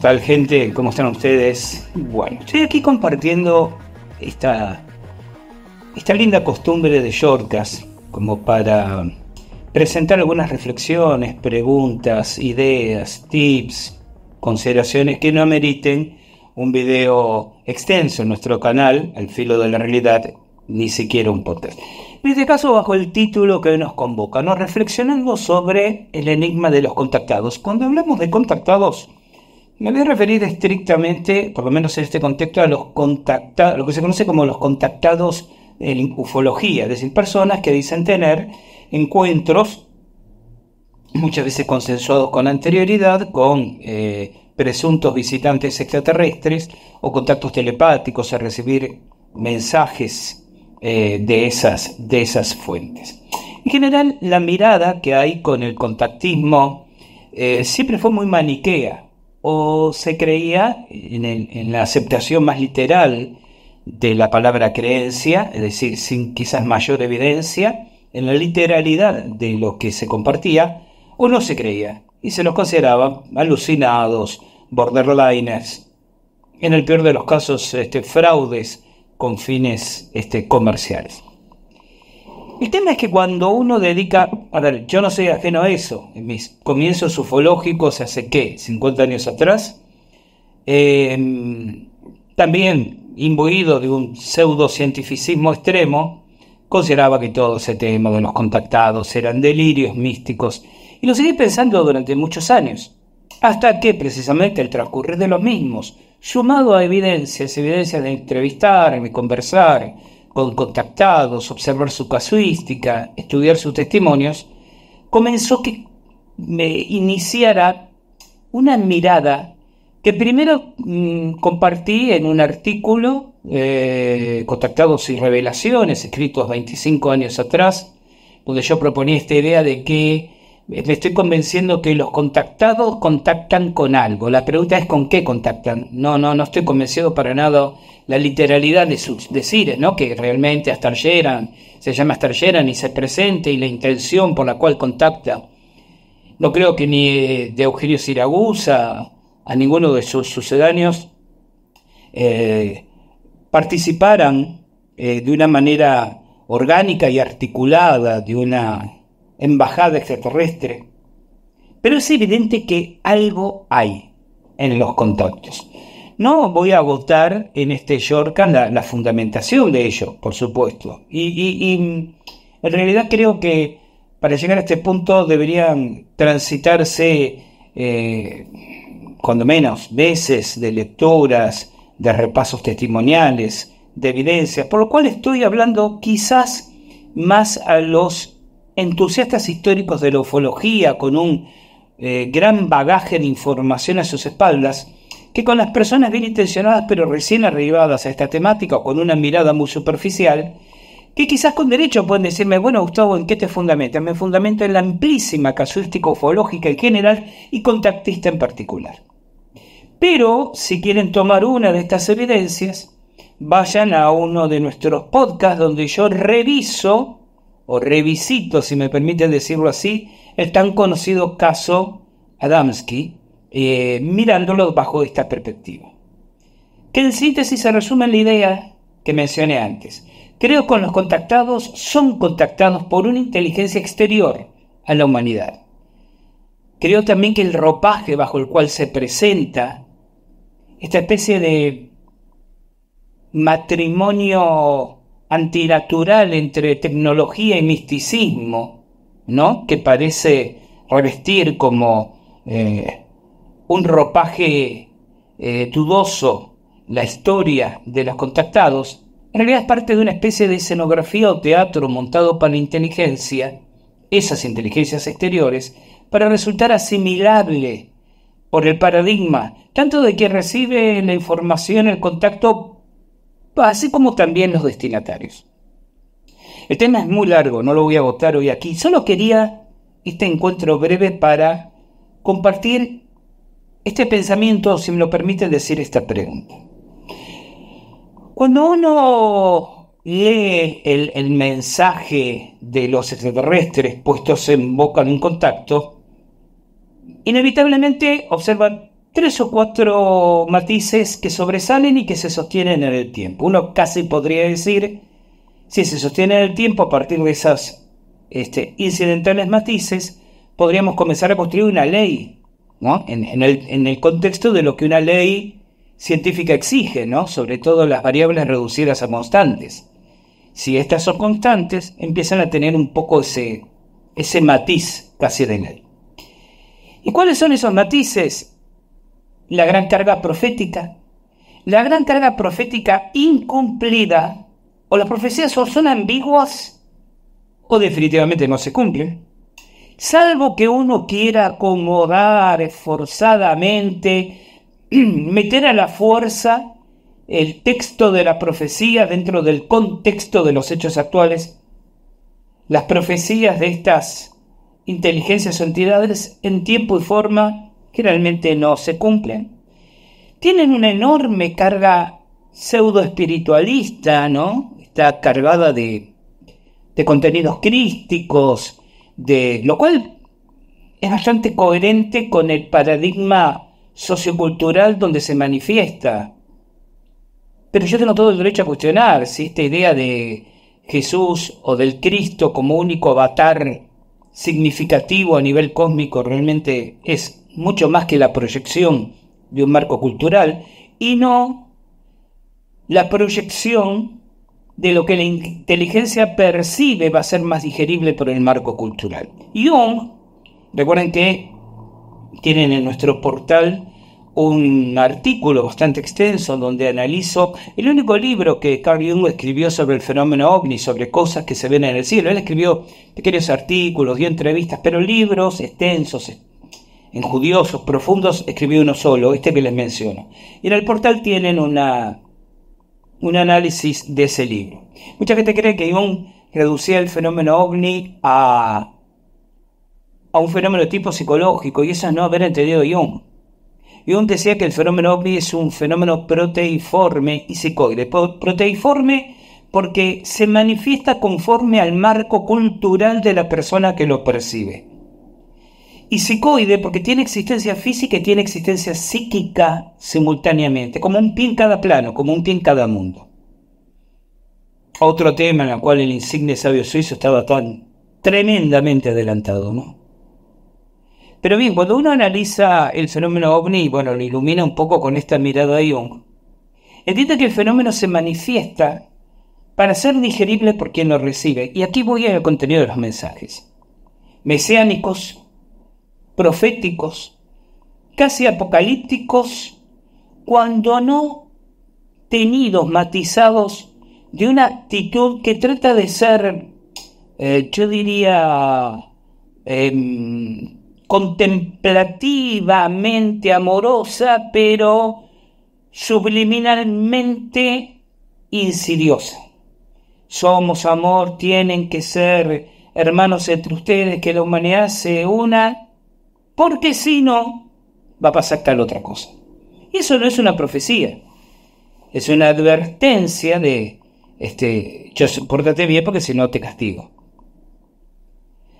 tal gente? ¿Cómo están ustedes? Bueno, estoy aquí compartiendo esta, esta linda costumbre de shortcast como para presentar algunas reflexiones, preguntas, ideas, tips, consideraciones que no ameriten un video extenso en nuestro canal, al filo de la realidad, ni siquiera un podcast. En este caso, bajo el título que hoy nos convoca, nos reflexionamos sobre el enigma de los contactados. Cuando hablamos de contactados, me voy a referir estrictamente, por lo menos en este contexto, a los contactados, lo que se conoce como los contactados en eh, ufología, es decir, personas que dicen tener encuentros, muchas veces consensuados con anterioridad, con eh, presuntos visitantes extraterrestres o contactos telepáticos a recibir mensajes eh, de, esas, de esas fuentes. En general, la mirada que hay con el contactismo siempre fue muy maniquea o se creía en, la aceptación más literal de la palabra creencia, es decir, sin quizás mayor evidencia, en la literalidad de lo que se compartía, o no se creía, y se los consideraba alucinados, borderliners, en el peor de los casos, este, fraudes con fines este, comerciales. El tema es que cuando uno dedica, a ver, yo no soy ajeno a eso, en mis comienzos ufológicos hace qué, 50 años atrás, em, también imbuido de un pseudocientificismo extremo, consideraba que todo ese tema de los contactados eran delirios místicos, y lo seguí pensando durante muchos años, hasta que precisamente el transcurrir de los mismos, sumado a evidencias, evidencias de entrevistar, de conversar, con contactados, observar su casuística, estudiar sus testimonios, comenzó que me iniciara una mirada que primero mm, compartí en un artículo, eh, Contactados y Revelaciones, escritos 25 años atrás, donde yo proponía esta idea de que eh, me estoy convenciendo que los contactados contactan con algo. La pregunta es con qué contactan. No, no, no estoy convencido para nada la literalidad de sus decires, ¿no? Que realmente hasta se llama hasta y se presente y la intención por la cual contacta. No creo que ni eh, de Eugenio Siragusa, a ninguno de sus sucedáneos, eh, participaran de una manera orgánica y articulada de una embajada extraterrestre. Pero es evidente que algo hay en los contactos. No voy a agotar en este shortcut la, fundamentación de ello, por supuesto. Y, mm, en realidad creo que para llegar a este punto deberían transitarse, eh, cuando menos, veces de lecturas, de repasos testimoniales, de evidencias, por lo cual estoy hablando quizás más a los entusiastas históricos de la ufología con un eh, gran bagaje de información a sus espaldas, que con las personas bien intencionadas pero recién arribadas a esta temática o con una mirada muy superficial, que quizás con derecho pueden decirme, bueno Gustavo, ¿en qué te fundamentas? Me fundamento en la amplísima casuística ufológica en general y contactista en particular. Pero si quieren tomar una de estas evidencias, vayan a uno de nuestros podcasts donde yo reviso o revisito, si me permiten decirlo así, el tan conocido caso Adamski, eh, mirándolo bajo esta perspectiva. Que en síntesis se resume en la idea que mencioné antes. Creo que los contactados son contactados por una inteligencia exterior a la humanidad. Creo también que el ropaje bajo el cual se presenta esta especie de matrimonio antinatural entre tecnología y misticismo, ¿no? Que parece revestir como eh, un ropaje eh, dudoso la historia de los contactados, en realidad es parte de una especie de escenografía o teatro montado para la inteligencia, esas inteligencias exteriores, para resultar asimilable por el paradigma, tanto de quien recibe la información, el contacto, así como también los destinatarios. El tema es muy largo, no lo voy a agotar hoy aquí, solo quería este encuentro breve para compartir este pensamiento, si me lo permiten decir esta pregunta. Cuando uno lee el, mensaje de los extraterrestres puestos en boca en un contacto, inevitablemente observan tres o cuatro matices que sobresalen y que se sostienen en el tiempo. Uno casi podría decir, si se sostiene en el tiempo a partir de esos este, incidentales matices, podríamos comenzar a construir una ley, ¿no? en, el, contexto de lo que una ley científica exige, ¿no? sobre todo las variables reducidas a constantes. Si estas son constantes, empiezan a tener un poco ese, ese matiz casi de ley. ¿Y cuáles son esos matices? la gran carga profética. La gran carga profética incumplida o las profecías son ambiguas o definitivamente no se cumplen. Salvo que uno quiera acomodar forzadamente, meter a la fuerza el texto de la profecía dentro del contexto de los hechos actuales, las profecías de estas inteligencias o entidades en tiempo y forma realmente no se cumplen, tienen una enorme carga pseudo espiritualista, ¿no? Está cargada de, contenidos crísticos, de lo cual es bastante coherente con el paradigma sociocultural donde se manifiesta. Pero yo tengo todo el derecho a cuestionar si esta idea de Jesús o del Cristo como único avatar significativo a nivel cósmico realmente es mucho más que la proyección de un marco cultural, y no la proyección de lo que la inteligencia percibe va a ser más digerible por el marco cultural. Jung, recuerden que tienen en nuestro portal un artículo bastante extenso donde analizo el único libro que Carl Jung escribió sobre el fenómeno ovni, sobre cosas que se ven en el cielo. Él escribió pequeños artículos, dio entrevistas, pero libros extensos, en Judiosos Profundos escribí uno solo, este que les menciono. Y en el portal tienen una, un análisis de ese libro. Mucha gente cree que Jung reducía el fenómeno ovni a, un fenómeno de tipo psicológico, y eso no haber entendido Jung. Jung decía que el fenómeno ovni es un fenómeno proteiforme y psicoide. Proteiforme porque se manifiesta conforme al marco cultural de la persona que lo percibe y psicoide porque tiene existencia física y tiene existencia psíquica simultáneamente, como un pie en cada plano, como un pie en cada mundo. Otro tema en el cual el insigne sabio suizo estaba tan tremendamente adelantado, ¿no? Pero bien, cuando uno analiza el fenómeno ovni, bueno, lo ilumina un poco con esta mirada de Jung, entiende que el fenómeno se manifiesta para ser digerible por quien lo recibe. Y aquí voy al contenido de los mensajes. Mesiánicos, proféticos, casi apocalípticos, cuando no tenidos, matizados de una actitud que trata de ser, eh, yo diría, em, contemplativamente amorosa, pero subliminalmente insidiosa. Somos amor, tienen que ser hermanos entre ustedes, que la humanidad se una porque si no, va a pasar tal otra cosa. Y eso no es una profecía, es una advertencia de, este, yo, pórtate bien porque si no te castigo.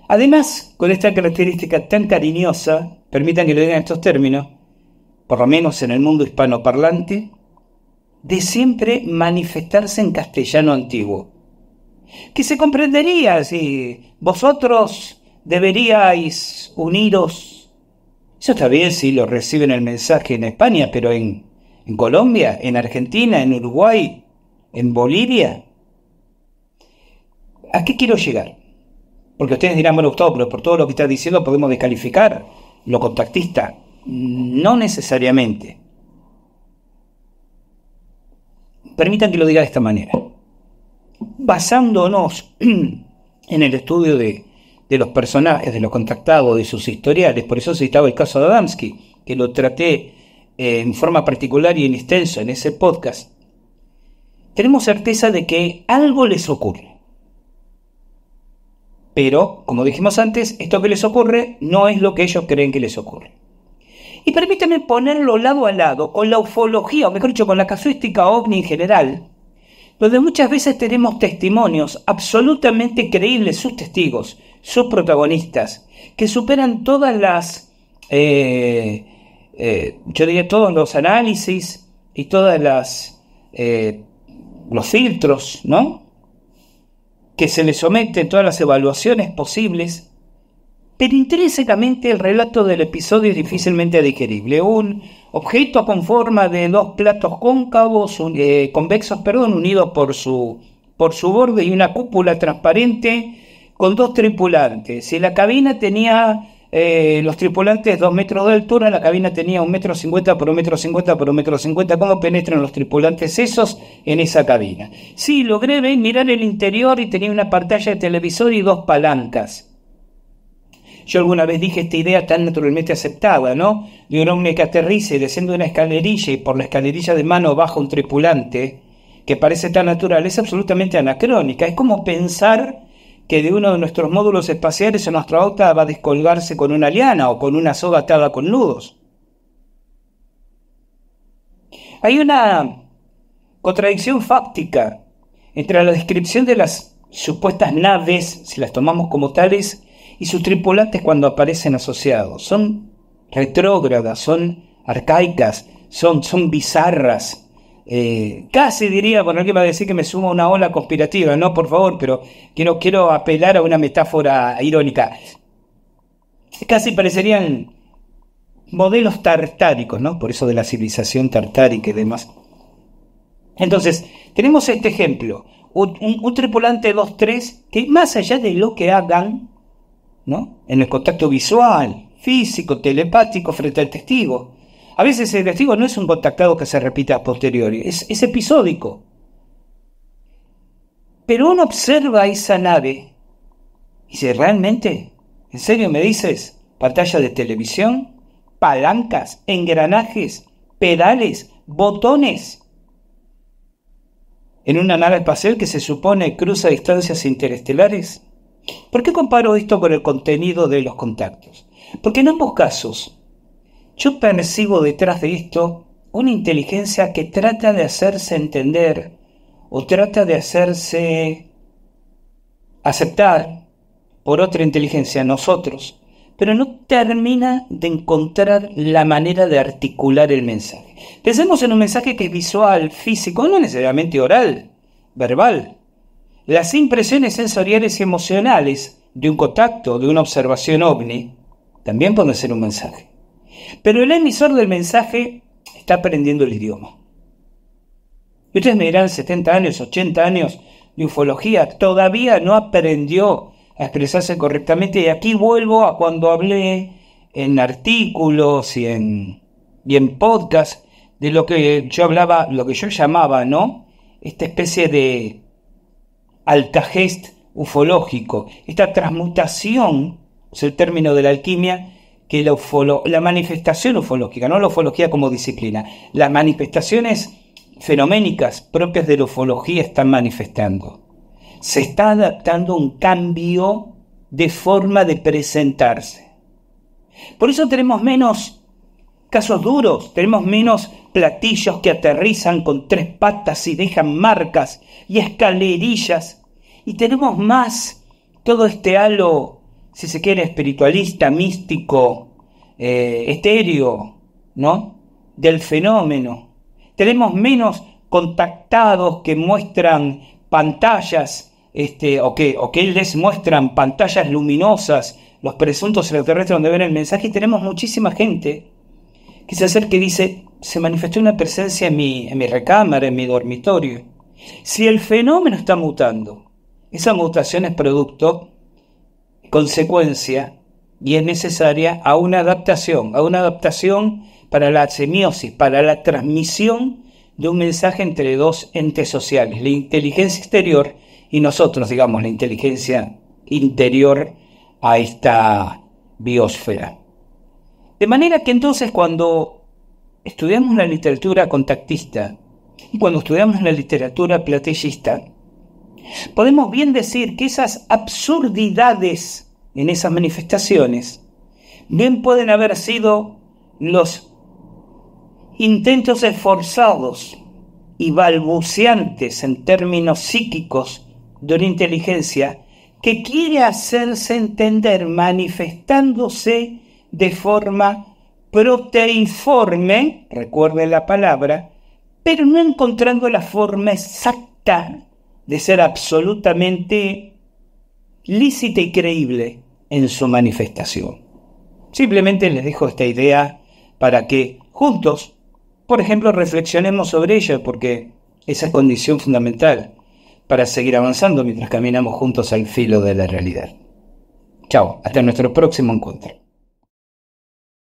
Además, con esta característica tan cariñosa, permitan que lo digan estos términos, por lo menos en el mundo hispanoparlante, de siempre manifestarse en castellano antiguo. Que se comprendería si vosotros deberíais uniros eso está bien si lo reciben el mensaje en España, pero en, Colombia, en Argentina, en Uruguay, en Bolivia. ¿A qué quiero llegar? Porque ustedes dirán, bueno, Gustavo, pero por todo lo que está diciendo podemos descalificar lo contactista. No necesariamente. Permitan que lo diga de esta manera. Basándonos en el estudio de de los personajes, de los contactados, de sus historiales. Por eso citaba el caso de Adamski, que lo traté eh, en forma particular y en extenso en ese podcast. Tenemos certeza de que algo les ocurre. Pero, como dijimos antes, esto que les ocurre no es lo que ellos creen que les ocurre. Y permítanme ponerlo lado a lado con la ufología, o mejor dicho, con la casuística ovni en general, donde muchas veces tenemos testimonios absolutamente creíbles sus testigos, sus protagonistas, que superan todas las, eh, eh, yo diría, todos los análisis y todas las, eh, los filtros, ¿no? Que se le someten todas las evaluaciones posibles, pero intrínsecamente el relato del episodio es difícilmente digerible. Un objeto con forma de dos platos cóncavos, convexos, perdón, unidos por su, por su borde y una cúpula transparente con dos tripulantes. Si la cabina tenía eh, los tripulantes dos metros de altura, la cabina tenía un metro cincuenta por un metro cincuenta por un metro cincuenta, ¿Cómo penetran los tripulantes esos en esa cabina? Sí, logré mirar el interior y tenía una pantalla de televisor y dos palancas. Yo alguna vez dije esta idea tan naturalmente aceptada, ¿no? De un hombre que aterriza y desciende una escalerilla y por la escalerilla de mano baja un tripulante, que parece tan natural, es absolutamente anacrónica. Es como pensar que de uno de nuestros módulos espaciales en astronauta va a descolgarse con una liana o con una soga atada con nudos. Hay una contradicción fáctica entre la descripción de las supuestas naves, si las tomamos como tales, y sus tripulantes cuando aparecen asociados. Son retrógradas, son arcaicas, son, son bizarras. Eh, casi diría, bueno, alguien va a decir que me sumo a una ola conspirativa, no, por favor, pero que no quiero apelar a una metáfora irónica. Casi parecerían modelos tartáricos, ¿no? Por eso de la civilización tartárica y demás. Entonces, tenemos este ejemplo, un, tripulante 2-3 que más allá de lo que hagan, ¿no? En el contacto visual, físico, telepático frente al testigo, a veces el testigo no es un contactado que se repita a posteriori, es, episódico. Pero uno observa esa nave y dice, ¿realmente? ¿En serio me dices? ¿Pantalla de televisión? ¿Palancas? ¿Engranajes? ¿Pedales? ¿Botones? en una nave espacial que se supone cruza distancias interestelares? ¿Por qué comparo esto con el contenido de los contactos? Porque en ambos casos, yo percibo detrás de esto una inteligencia que trata de hacerse entender o trata de hacerse aceptar por otra inteligencia, nosotros, pero no termina de encontrar la manera de articular el mensaje. Pensemos en un mensaje que es visual, físico, no necesariamente oral, verbal. Las impresiones sensoriales y emocionales de un contacto, de una observación ovni, también pueden ser un mensaje. Pero el emisor del mensaje está aprendiendo el idioma. ustedes me dirán, 70 años, 80 años de ufología, todavía no aprendió a expresarse correctamente. Y aquí vuelvo a cuando hablé en artículos y en, y en podcast de lo que yo hablaba, lo que yo llamaba, ¿no? Esta especie de gest ufológico, esta transmutación, es el término de la alquimia, que la, manifestación ufológica, no la ufología como disciplina, las manifestaciones fenoménicas propias de la ufología están manifestando. Se está adaptando un cambio de forma de presentarse. Por eso tenemos menos casos duros, tenemos menos platillos que aterrizan con tres patas y dejan marcas y escalerillas, y tenemos más todo este halo si se quiere, espiritualista, místico, eh, estéreo, ¿no? Del fenómeno. Tenemos menos contactados que muestran pantallas, este, o, que, que les muestran pantallas luminosas, los presuntos extraterrestres donde ven el mensaje, y tenemos muchísima gente que se acerca y dice, se manifestó una presencia en mi, en mi recámara, en mi dormitorio. Si el fenómeno está mutando, esa mutación es producto consecuencia y es necesaria a una adaptación, a una adaptación para la semiosis, para la transmisión de un mensaje entre dos entes sociales, la inteligencia exterior y nosotros, digamos, la inteligencia interior a esta biosfera. De manera que entonces cuando estudiamos la literatura contactista y cuando estudiamos la literatura platellista, podemos bien decir que esas absurdidades en esas manifestaciones bien pueden haber sido los intentos esforzados y balbuceantes en términos psíquicos de una inteligencia que quiere hacerse entender manifestándose de forma proteiforme, recuerde la palabra, pero no encontrando la forma exacta de ser absolutamente lícita y creíble en su manifestación. Simplemente les dejo esta idea para que juntos, por ejemplo, reflexionemos sobre ella, porque esa es condición fundamental para seguir avanzando mientras caminamos juntos al filo de la realidad. Chao, hasta nuestro próximo encuentro.